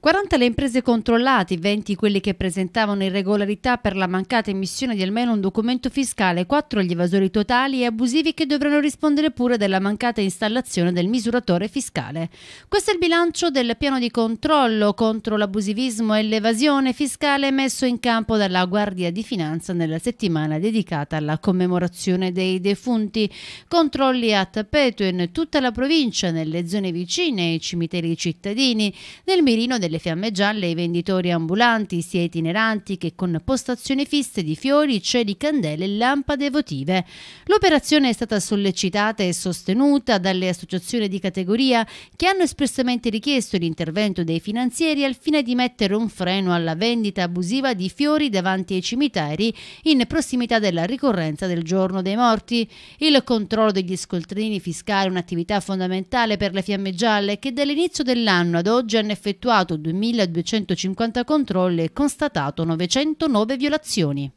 40 le imprese controllate, 20 quelle che presentavano irregolarità per la mancata emissione di almeno un documento fiscale, 4 gli evasori totali e abusivi che dovranno rispondere pure della mancata installazione del misuratore fiscale. Questo è il bilancio del piano di controllo contro l'abusivismo e l'evasione fiscale messo in campo dalla Guardia di Finanza nella settimana dedicata alla commemorazione dei defunti. Controlli a tappeto in tutta la provincia, nelle zone vicine, ai cimiteri cittadini, nel mirino all'interno delle fiamme gialle i venditori ambulanti, sia itineranti che con postazioni fisse di fiori, cieli, candele e lampade votive. L'operazione è stata sollecitata e sostenuta dalle associazioni di categoria che hanno espressamente richiesto l'intervento dei finanzieri al fine di mettere un freno alla vendita abusiva di fiori davanti ai cimiteri in prossimità della ricorrenza del giorno dei morti. Il controllo degli scoltrini fiscali è un'attività fondamentale per le fiamme gialle che dall'inizio dell'anno ad oggi hanno effettuato effettuato 2250 controlli e constatato 909 violazioni.